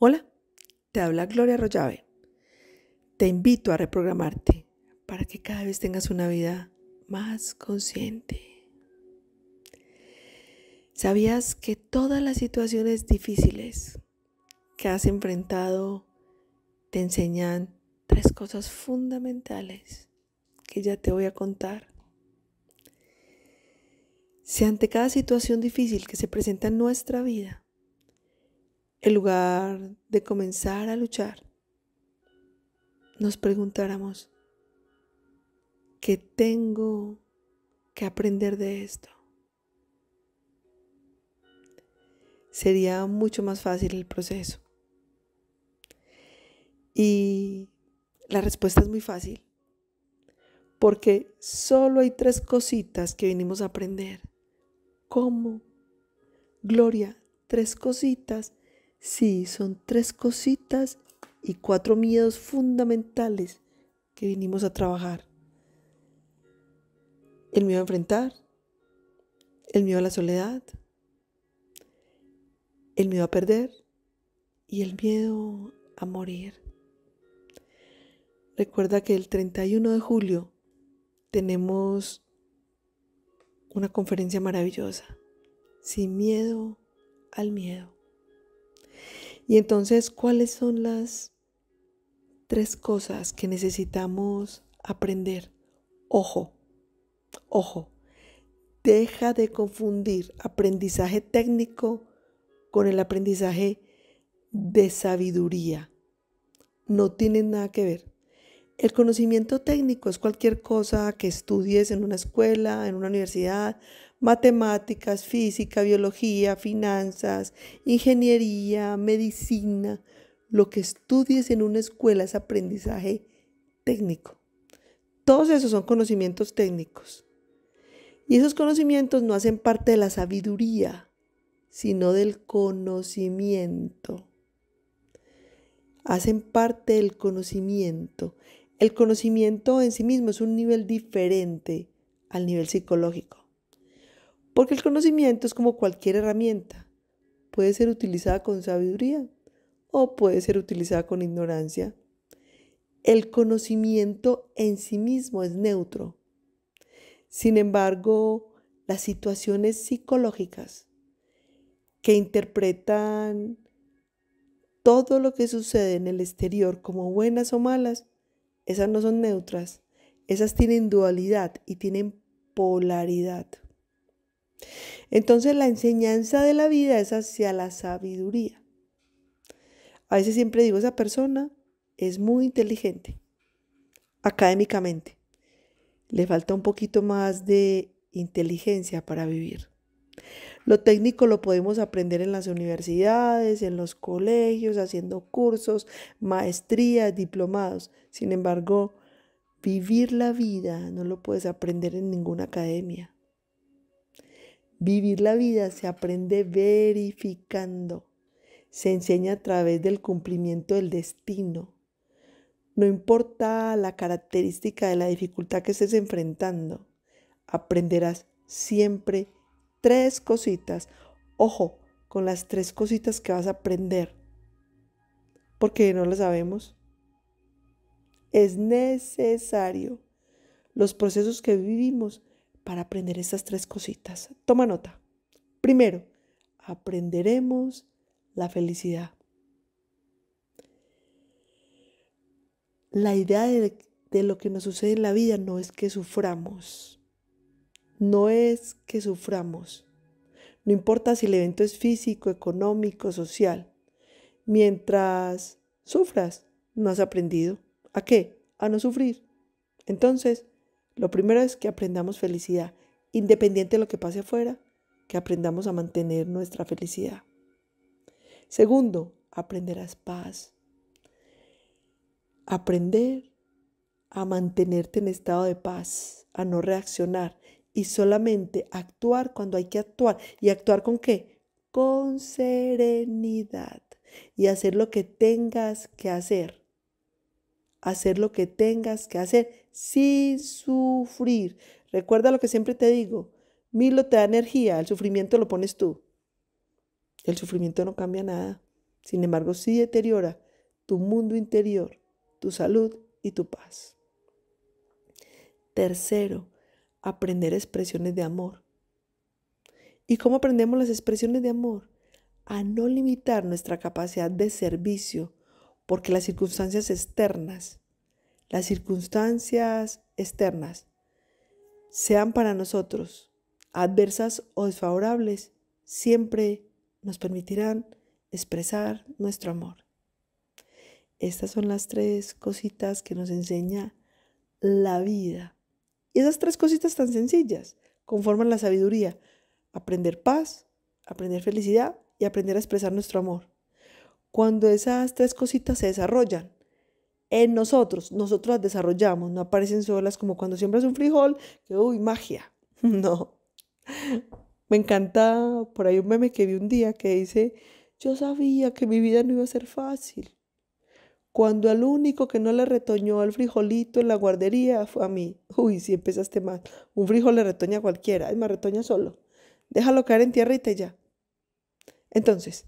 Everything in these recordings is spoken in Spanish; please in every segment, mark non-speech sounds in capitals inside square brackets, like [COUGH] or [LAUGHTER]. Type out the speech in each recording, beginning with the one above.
Hola, te habla Gloria Rollave. Te invito a reprogramarte para que cada vez tengas una vida más consciente. ¿Sabías que todas las situaciones difíciles que has enfrentado te enseñan tres cosas fundamentales que ya te voy a contar? Si ante cada situación difícil que se presenta en nuestra vida, lugar de comenzar a luchar, nos preguntáramos, ¿qué tengo que aprender de esto? Sería mucho más fácil el proceso. Y la respuesta es muy fácil, porque solo hay tres cositas que venimos a aprender. ¿Cómo? Gloria, tres cositas Sí, son tres cositas y cuatro miedos fundamentales que vinimos a trabajar. El miedo a enfrentar, el miedo a la soledad, el miedo a perder y el miedo a morir. Recuerda que el 31 de julio tenemos una conferencia maravillosa, sin miedo al miedo. Y entonces, ¿cuáles son las tres cosas que necesitamos aprender? Ojo, ojo, deja de confundir aprendizaje técnico con el aprendizaje de sabiduría. No tienen nada que ver. El conocimiento técnico es cualquier cosa que estudies en una escuela, en una universidad, matemáticas, física, biología, finanzas, ingeniería, medicina. Lo que estudies en una escuela es aprendizaje técnico. Todos esos son conocimientos técnicos. Y esos conocimientos no hacen parte de la sabiduría, sino del conocimiento. Hacen parte del conocimiento. El conocimiento en sí mismo es un nivel diferente al nivel psicológico, porque el conocimiento es como cualquier herramienta. Puede ser utilizada con sabiduría o puede ser utilizada con ignorancia. El conocimiento en sí mismo es neutro. Sin embargo, las situaciones psicológicas que interpretan todo lo que sucede en el exterior como buenas o malas esas no son neutras. Esas tienen dualidad y tienen polaridad. Entonces la enseñanza de la vida es hacia la sabiduría. A veces siempre digo, esa persona es muy inteligente académicamente. Le falta un poquito más de inteligencia para vivir. Lo técnico lo podemos aprender en las universidades, en los colegios, haciendo cursos, maestrías, diplomados. Sin embargo, vivir la vida no lo puedes aprender en ninguna academia. Vivir la vida se aprende verificando. Se enseña a través del cumplimiento del destino. No importa la característica de la dificultad que estés enfrentando, aprenderás siempre tres cositas. Ojo con las tres cositas que vas a aprender, porque no las sabemos. Es necesario los procesos que vivimos para aprender esas tres cositas. Toma nota. Primero, aprenderemos la felicidad. La idea de, lo que nos sucede en la vida no es que suframos no es que suframos. No importa si el evento es físico, económico, social. Mientras sufras, no has aprendido. ¿A qué? A no sufrir. Entonces, lo primero es que aprendamos felicidad, independiente de lo que pase afuera, que aprendamos a mantener nuestra felicidad. Segundo, aprenderás paz. Aprender a mantenerte en estado de paz, a no reaccionar y solamente actuar cuando hay que actuar. ¿Y actuar con qué? Con serenidad y hacer lo que tengas que hacer. Hacer lo que tengas que hacer sin sufrir. Recuerda lo que siempre te digo. Milo te da energía, el sufrimiento lo pones tú. El sufrimiento no cambia nada. Sin embargo, sí deteriora tu mundo interior, tu salud y tu paz. Tercero, aprender expresiones de amor. ¿Y cómo aprendemos las expresiones de amor? A no limitar nuestra capacidad de servicio, porque las circunstancias externas, las circunstancias externas, sean para nosotros adversas o desfavorables, siempre nos permitirán expresar nuestro amor. Estas son las tres cositas que nos enseña la vida y esas tres cositas tan sencillas conforman la sabiduría. Aprender paz, aprender felicidad y aprender a expresar nuestro amor. Cuando esas tres cositas se desarrollan en nosotros, nosotros las desarrollamos, no aparecen solas como cuando siembras un frijol, que uy, magia. [LAUGHS] No. Me encanta por ahí un meme que vi un día que dice, yo sabía que mi vida no iba a ser fácil, cuando al único que no le retoñó al frijolito en la guardería fue a mí. Uy, si empezaste mal. Un frijol le retoña a cualquiera, y me retoña solo. Déjalo caer en tierra y te ya. Entonces,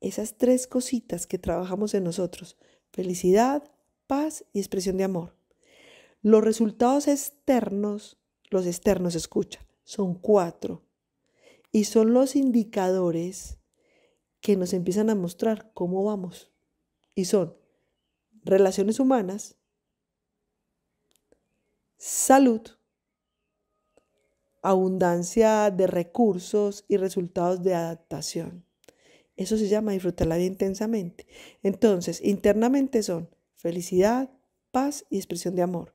esas tres cositas que trabajamos en nosotros, felicidad, paz y expresión de amor. Los resultados externos, los externos, escuchan. son cuatro. Y son los indicadores que nos empiezan a mostrar cómo vamos. Y son relaciones humanas, salud, abundancia de recursos y resultados de adaptación. Eso se llama disfrutar la vida intensamente. Entonces, internamente son felicidad, paz y expresión de amor.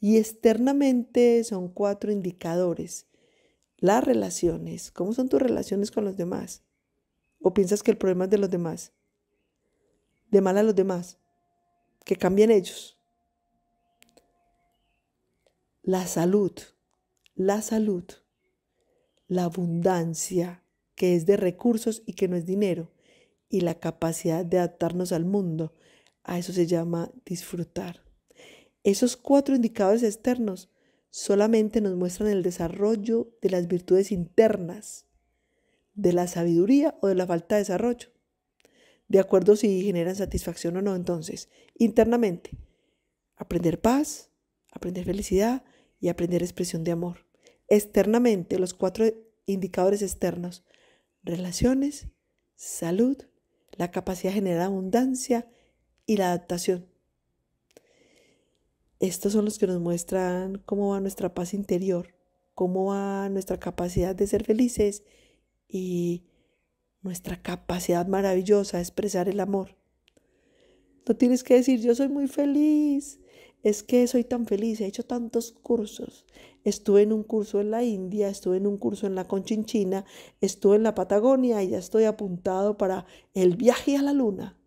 Y externamente son cuatro indicadores. Las relaciones. ¿Cómo son tus relaciones con los demás? ¿O piensas que el problema es de los demás? De mal a los demás que cambien ellos. La salud, la salud, la abundancia que es de recursos y que no es dinero, y la capacidad de adaptarnos al mundo. A eso se llama disfrutar. Esos cuatro indicadores externos solamente nos muestran el desarrollo de las virtudes internas, de la sabiduría o de la falta de desarrollo de acuerdo si generan satisfacción o no. Entonces, internamente, aprender paz, aprender felicidad y aprender expresión de amor. Externamente, los cuatro indicadores externos, relaciones, salud, la capacidad de generar abundancia y la adaptación. Estos son los que nos muestran cómo va nuestra paz interior, cómo va nuestra capacidad de ser felices y nuestra capacidad maravillosa de expresar el amor. No tienes que decir, yo soy muy feliz, es que soy tan feliz, he hecho tantos cursos. Estuve en un curso en la India, estuve en un curso en la Conchinchina, estuve en la Patagonia y ya estoy apuntado para el viaje a la luna,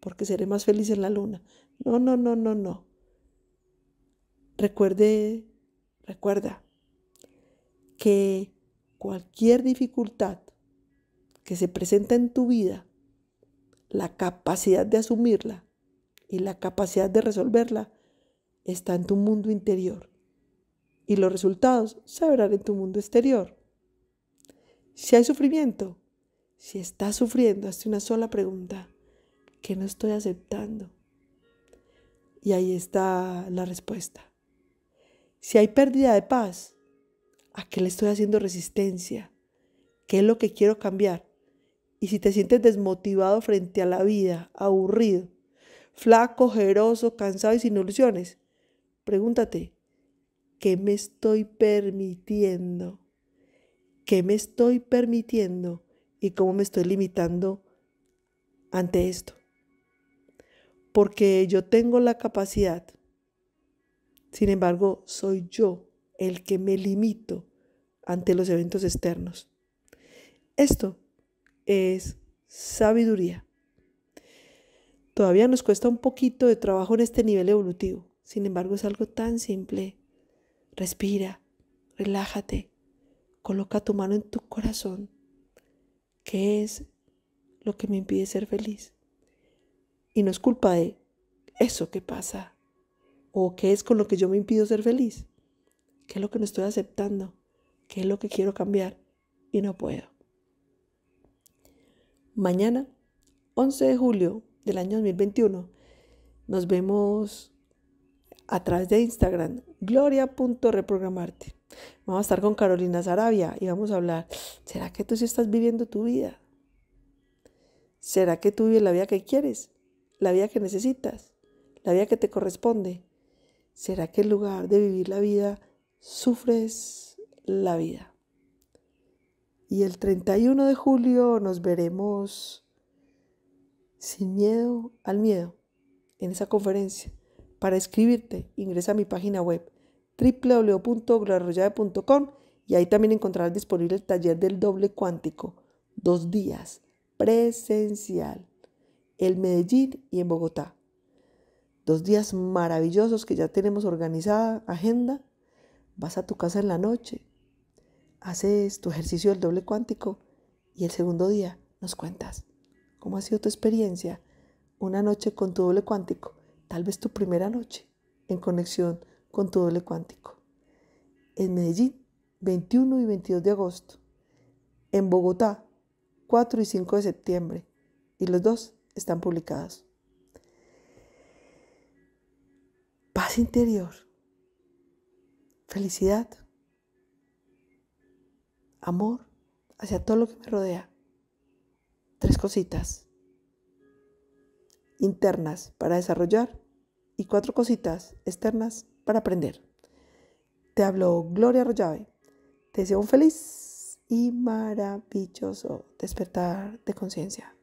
porque seré más feliz en la luna. No, no, no, no, no. Recuerde, recuerda que cualquier dificultad que se presenta en tu vida, la capacidad de asumirla y la capacidad de resolverla está en tu mundo interior. Y los resultados se verán en tu mundo exterior. Si hay sufrimiento, si estás sufriendo, hazte una sola pregunta. ¿Qué no estoy aceptando? Y ahí está la respuesta. Si hay pérdida de paz, ¿a qué le estoy haciendo resistencia? ¿Qué es lo que quiero cambiar? y si te sientes desmotivado frente a la vida, aburrido, flaco, jeroso, cansado y sin ilusiones, pregúntate, ¿qué me estoy permitiendo? ¿Qué me estoy permitiendo? ¿Y cómo me estoy limitando ante esto? Porque yo tengo la capacidad, sin embargo, soy yo el que me limito ante los eventos externos. Esto es sabiduría. Todavía nos cuesta un poquito de trabajo en este nivel evolutivo. Sin embargo, es algo tan simple. Respira, relájate, coloca tu mano en tu corazón. ¿Qué es lo que me impide ser feliz? Y no es culpa de eso que pasa. ¿O qué es con lo que yo me impido ser feliz? ¿Qué es lo que no estoy aceptando? ¿Qué es lo que quiero cambiar? Y no puedo mañana, 11 de julio del año 2021. Nos vemos a través de Instagram, gloria.reprogramarte. Vamos a estar con Carolina Sarabia y vamos a hablar, ¿será que tú sí estás viviendo tu vida? ¿Será que tú vives la vida que quieres? ¿La vida que necesitas? ¿La vida que te corresponde? ¿Será que en lugar de vivir la vida, sufres la vida? Y el 31 de julio nos veremos sin miedo al miedo en esa conferencia. Para escribirte, ingresa a mi página web www.glorarroyave.com y ahí también encontrarás disponible el taller del doble cuántico, dos días, presencial, en Medellín y en Bogotá. Dos días maravillosos que ya tenemos organizada, agenda. Vas a tu casa en la noche, haces tu ejercicio del doble cuántico y el segundo día nos cuentas cómo ha sido tu experiencia una noche con tu doble cuántico, tal vez tu primera noche en conexión con tu doble cuántico. En Medellín, 21 y 22 de agosto. En Bogotá, 4 y 5 de septiembre. Y los dos están publicados. Paz interior. Felicidad amor hacia todo lo que me rodea. Tres cositas internas para desarrollar y cuatro cositas externas para aprender. Te hablo Gloria Rollave. Te deseo un feliz y maravilloso despertar de conciencia.